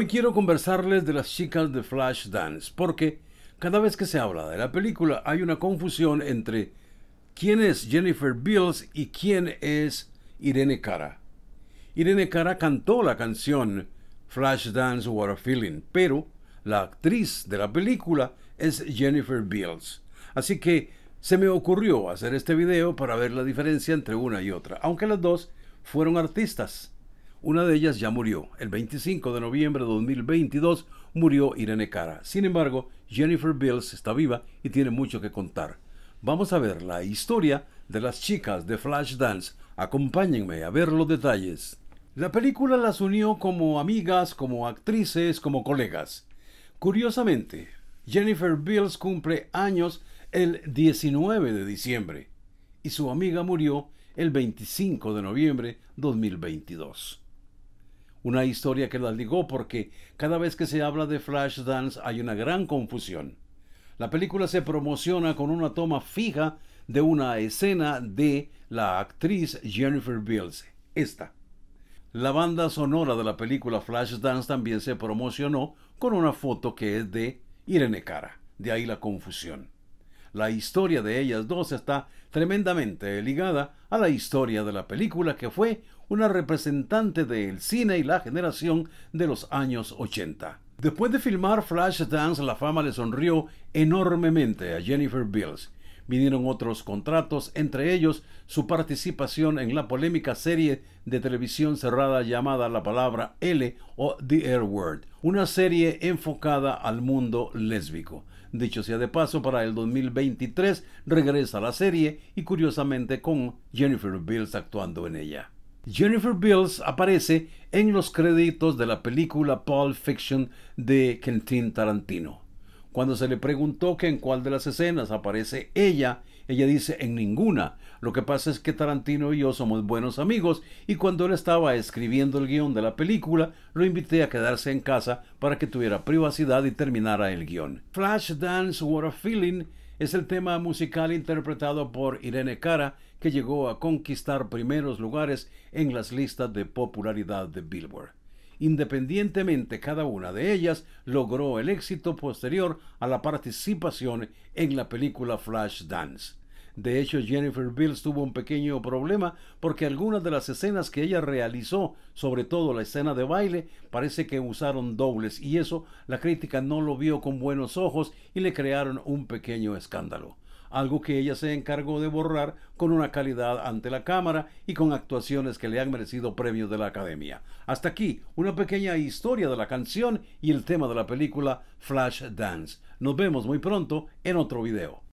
Hoy quiero conversarles de las chicas de Flashdance, porque cada vez que se habla de la película hay una confusión entre quién es Jennifer Beals y quién es Irene Cara. Irene Cara cantó la canción Flashdance What a Feeling, pero la actriz de la película es Jennifer Beals. Así que se me ocurrió hacer este video para ver la diferencia entre una y otra, aunque las dos fueron artistas. Una de ellas ya murió. El 25 de noviembre de 2022 murió Irene Cara. Sin embargo, Jennifer Bills está viva y tiene mucho que contar. Vamos a ver la historia de las chicas de Flashdance. Acompáñenme a ver los detalles. La película las unió como amigas, como actrices, como colegas. Curiosamente, Jennifer Bills cumple años el 19 de diciembre y su amiga murió el 25 de noviembre 2022 una historia que las ligó porque cada vez que se habla de Flashdance hay una gran confusión. La película se promociona con una toma fija de una escena de la actriz Jennifer Beals. Esta. La banda sonora de la película Flashdance también se promocionó con una foto que es de Irene Cara. De ahí la confusión. La historia de ellas dos está tremendamente ligada a la historia de la película que fue una representante del cine y la generación de los años 80. Después de filmar Flashdance, la fama le sonrió enormemente a Jennifer Bills. Vinieron otros contratos, entre ellos su participación en la polémica serie de televisión cerrada llamada La Palabra L o The Air Word, una serie enfocada al mundo lésbico. Dicho sea de paso, para el 2023 regresa la serie y curiosamente con Jennifer Bills actuando en ella. Jennifer Bills aparece en los créditos de la película Pulp Fiction de Quentin Tarantino. Cuando se le preguntó que en cuál de las escenas aparece ella, ella dice en ninguna. Lo que pasa es que Tarantino y yo somos buenos amigos y cuando él estaba escribiendo el guión de la película, lo invité a quedarse en casa para que tuviera privacidad y terminara el guión. Flashdance What a Feeling es el tema musical interpretado por Irene Cara, que llegó a conquistar primeros lugares en las listas de popularidad de Billboard. Independientemente, cada una de ellas logró el éxito posterior a la participación en la película Dance. De hecho, Jennifer Bills tuvo un pequeño problema porque algunas de las escenas que ella realizó, sobre todo la escena de baile, parece que usaron dobles y eso la crítica no lo vio con buenos ojos y le crearon un pequeño escándalo algo que ella se encargó de borrar con una calidad ante la cámara y con actuaciones que le han merecido premios de la academia. Hasta aquí, una pequeña historia de la canción y el tema de la película Flash Dance. Nos vemos muy pronto en otro video.